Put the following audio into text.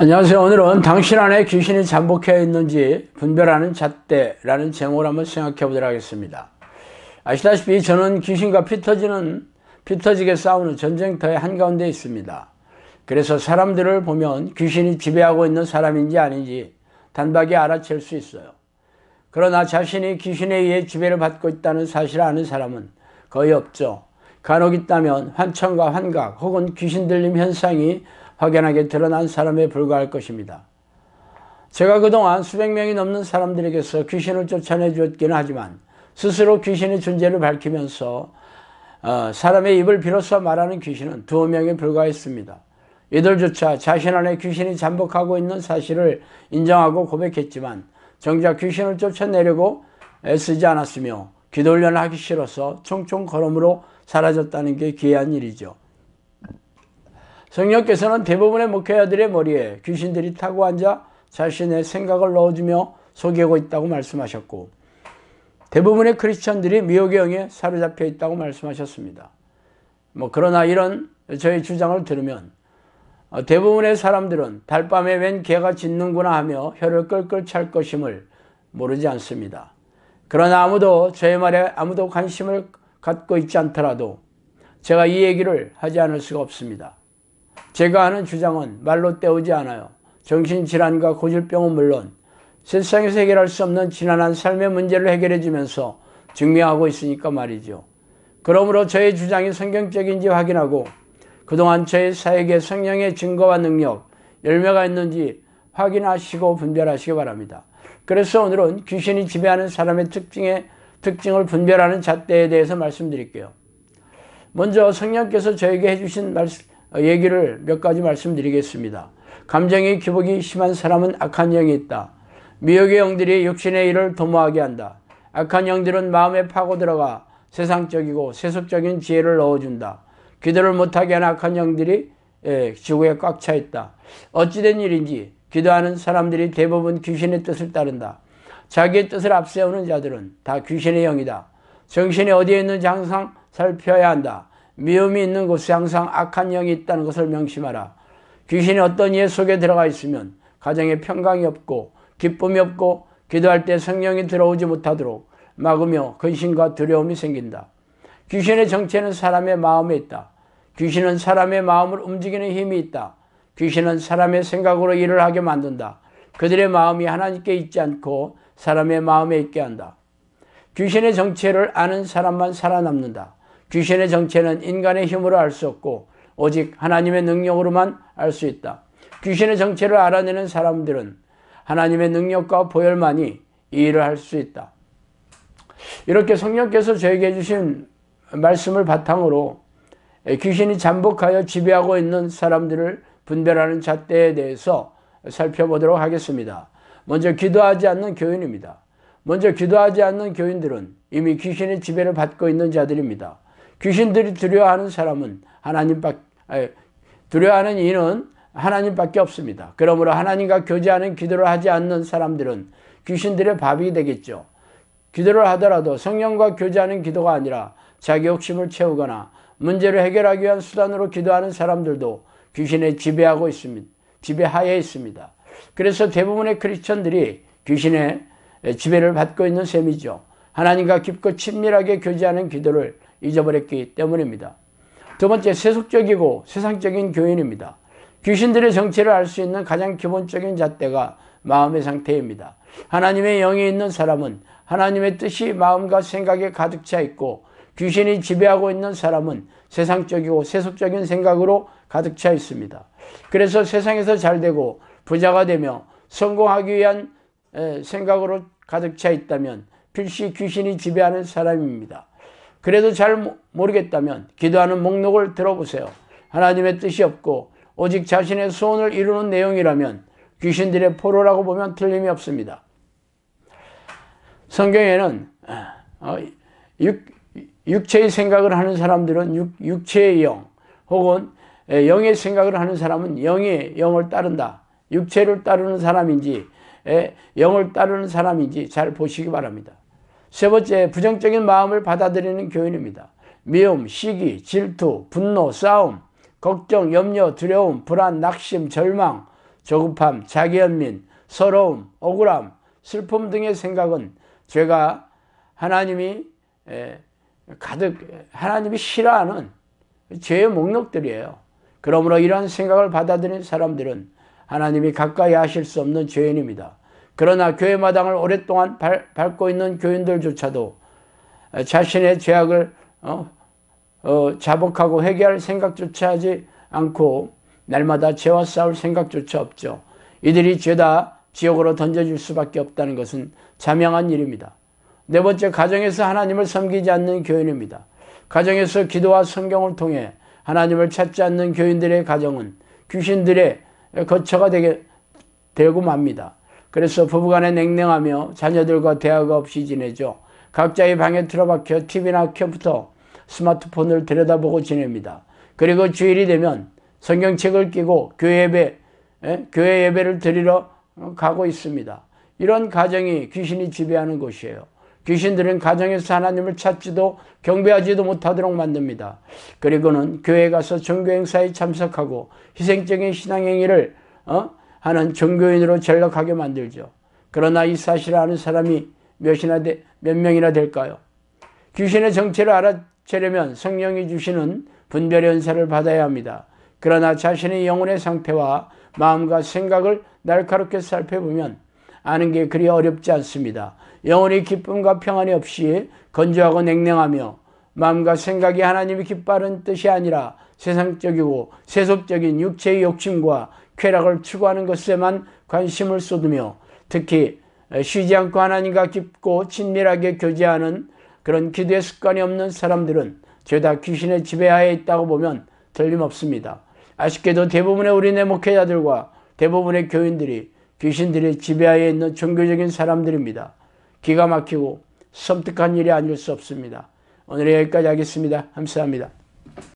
안녕하세요. 오늘은 당신 안에 귀신이 잠복해 있는지 분별하는 잣대라는 제목을 한번 생각해 보도록 하겠습니다. 아시다시피 저는 귀신과 피터지는 피터지게 싸우는 전쟁터의 한가운데 있습니다. 그래서 사람들을 보면 귀신이 지배하고 있는 사람인지 아닌지 단박에 알아챌 수 있어요. 그러나 자신이 귀신에 의해 지배를 받고 있다는 사실을 아는 사람은 거의 없죠. 간혹 있다면 환청과 환각 혹은 귀신 들림 현상이 확연하게 드러난 사람에 불과할 것입니다. 제가 그동안 수백 명이 넘는 사람들에게서 귀신을 쫓아내 주었기 하지만 스스로 귀신의 존재를 밝히면서 어, 사람의 입을 비로소 말하는 귀신은 두 명에 불과했습니다. 이들조차 자신 안에 귀신이 잠복하고 있는 사실을 인정하고 고백했지만 정작 귀신을 쫓아내려고 애쓰지 않았으며 기도 훈련을 하기 싫어서 총총 걸음으로 사라졌다는 게기한 일이죠. 성령께서는 대부분의 목회자들의 머리에 귀신들이 타고 앉아 자신의 생각을 넣어주며 속이고 있다고 말씀하셨고 대부분의 크리스천들이 미혹의 영에 사로잡혀 있다고 말씀하셨습니다. 뭐 그러나 이런 저의 주장을 들으면 어, 대부분의 사람들은 달밤에 웬 개가 짖는구나 하며 혀를 끌끌 찰 것임을 모르지 않습니다. 그러나 아무도 저의 말에 아무도 관심을 갖고 있지 않더라도 제가 이 얘기를 하지 않을 수가 없습니다. 제가 하는 주장은 말로 때우지 않아요. 정신질환과 고질병은 물론 세상에서 해결할 수 없는 지난한 삶의 문제를 해결해 주면서 증명하고 있으니까 말이죠. 그러므로 저의 주장이 성경적인지 확인하고 그동안 저의 사역에 성령의 증거와 능력, 열매가 있는지 확인하시고 분별하시기 바랍니다. 그래서 오늘은 귀신이 지배하는 사람의 특징에, 특징을 분별하는 잣대에 대해서 말씀드릴게요. 먼저 성령께서 저에게 해주신 말씀, 얘기를 몇 가지 말씀드리겠습니다. 감정의 기복이 심한 사람은 악한 영이 있다. 미혹의 영들이 육신의 일을 도모하게 한다. 악한 영들은 마음에 파고들어가 세상적이고 세속적인 지혜를 넣어준다. 기도를 못하게 한 악한 영들이 예, 지구에 꽉 차 있다. 어찌된 일인지 기도하는 사람들이 대부분 귀신의 뜻을 따른다. 자기의 뜻을 앞세우는 자들은 다 귀신의 영이다. 정신이 어디에 있는지 항상 살펴야 한다. 미움이 있는 곳에 항상 악한 영이 있다는 것을 명심하라. 귀신이 어떤 이의 속에 들어가 있으면 가정에 평강이 없고 기쁨이 없고 기도할 때 성령이 들어오지 못하도록 막으며 근심과 두려움이 생긴다. 귀신의 정체는 사람의 마음에 있다. 귀신은 사람의 마음을 움직이는 힘이 있다. 귀신은 사람의 생각으로 일을 하게 만든다. 그들의 마음이 하나님께 있지 않고 사람의 마음에 있게 한다. 귀신의 정체를 아는 사람만 살아남는다. 귀신의 정체는 인간의 힘으로 알 수 없고 오직 하나님의 능력으로만 알 수 있다. 귀신의 정체를 알아내는 사람들은 하나님의 능력과 보혈만이 이 일을 할수 있다. 이렇게 성령께서 저에게 주신 말씀을 바탕으로 귀신이 잠복하여 지배하고 있는 사람들을 분별하는 잣대에 대해서 살펴보도록 하겠습니다. 먼저 기도하지 않는 교인입니다. 먼저 기도하지 않는 교인들은 이미 귀신의 지배를 받고 있는 자들입니다. 귀신들이 두려워하는 사람은 하나님밖 두려워하는 이는 하나님밖에 없습니다. 그러므로 하나님과 교제하는 기도를 하지 않는 사람들은 귀신들의 밥이 되겠죠. 기도를 하더라도 성령과 교제하는 기도가 아니라 자기 욕심을 채우거나 문제를 해결하기 위한 수단으로 기도하는 사람들도 귀신에 지배하고 있습니다. 지배하에 있습니다. 그래서 대부분의 크리스천들이 귀신의 지배를 받고 있는 셈이죠. 하나님과 깊고 친밀하게 교제하는 기도를 잊어버렸기 때문입니다. 두 번째, 세속적이고 세상적인 교인입니다. 귀신들의 정체를 알 수 있는 가장 기본적인 잣대가 마음의 상태입니다. 하나님의 영이 있는 사람은 하나님의 뜻이 마음과 생각에 가득 차 있고 귀신이 지배하고 있는 사람은 세상적이고 세속적인 생각으로 가득 차 있습니다. 그래서 세상에서 잘 되고 부자가 되며 성공하기 위한 생각으로 가득 차 있다면 필시 귀신이 지배하는 사람입니다. 그래도 잘 모르겠다면 기도하는 목록을 들어보세요. 하나님의 뜻이 없고 오직 자신의 소원을 이루는 내용이라면 귀신들의 포로라고 보면 틀림이 없습니다. 성경에는 어, 육, 체의 생각을 하는 사람들은 육, 체의 영, 혹은 영의 생각을 하는 사람은 영의 영을 따른다. 육체를 따르는 사람인지 영을 따르는 사람인지 잘 보시기 바랍니다. 세 번째, 부정적인 마음을 받아들이는 교인입니다. 미움, 시기, 질투, 분노, 싸움, 걱정, 염려, 두려움, 불안, 낙심, 절망, 조급함, 자기연민, 서러움, 억울함, 슬픔 등의 생각은 제가 하나님이 가득 하나님이 싫어하는 죄의 목록들이에요. 그러므로 이러한 생각을 받아들인 사람들은 하나님이 가까이 하실 수 없는 죄인입니다. 그러나 교회 마당을 오랫동안 밟, 고 있는 교인들조차도 자신의 죄악을 어, 어, 자복하고 회개할 생각조차 하지 않고 날마다 죄와 싸울 생각조차 없죠. 이들이 죄다 지옥으로 던져질 수밖에 없다는 것은 자명한 일입니다. 네 번째, 가정에서 하나님을 섬기지 않는 교인입니다. 가정에서 기도와 성경을 통해 하나님을 찾지 않는 교인들의 가정은 귀신들의 거처가 되게 되고 맙니다. 그래서 부부간에 냉랭하며 자녀들과 대화가 없이 지내죠. 각자의 방에 틀어박혀 TV나 컴퓨터, 스마트폰을 들여다보고 지냅니다. 그리고 주일이 되면 성경책을 끼고 교회 예배, 예? 교회 예배를 드리러 가고 있습니다. 이런 가정이 귀신이 지배하는 곳이에요. 귀신들은 가정에서 하나님을 찾지도 경배하지도 못하도록 만듭니다. 그리고는 교회 가서 종교 행사에 참석하고 희생적인 신앙 행위를 어? 하는 종교인으로 전락하게 만들죠. 그러나 이 사실을 아는 사람이 몇이나 되, 몇 명이나 될까요? 귀신의 정체를 알아채려면 성령이 주시는 분별의 사를 받아야 합니다. 그러나 자신의 영혼의 상태와 마음과 생각을 날카롭게 살펴보면 아는 게 그리 어렵지 않습니다. 영혼이 기쁨과 평안이 없이 건조하고 냉랭하며 마음과 생각이 하나님이 기뻐하는 뜻이 아니라 세상적이고 세속적인 육체의 욕심과 쾌락을 추구하는 것에만 관심을 쏟으며 특히 쉬지 않고 하나님과 깊고 친밀하게 교제하는 그런 기도의 습관이 없는 사람들은 죄다 귀신의 지배하에 있다고 보면 틀림없습니다. 아쉽게도 대부분의 우리네 목회자들과 대부분의 교인들이 귀신들의 지배하에 있는 종교적인 사람들입니다. 기가 막히고 섬뜩한 일이 아닐 수 없습니다. 오늘 여기까지 하겠습니다. 감사합니다.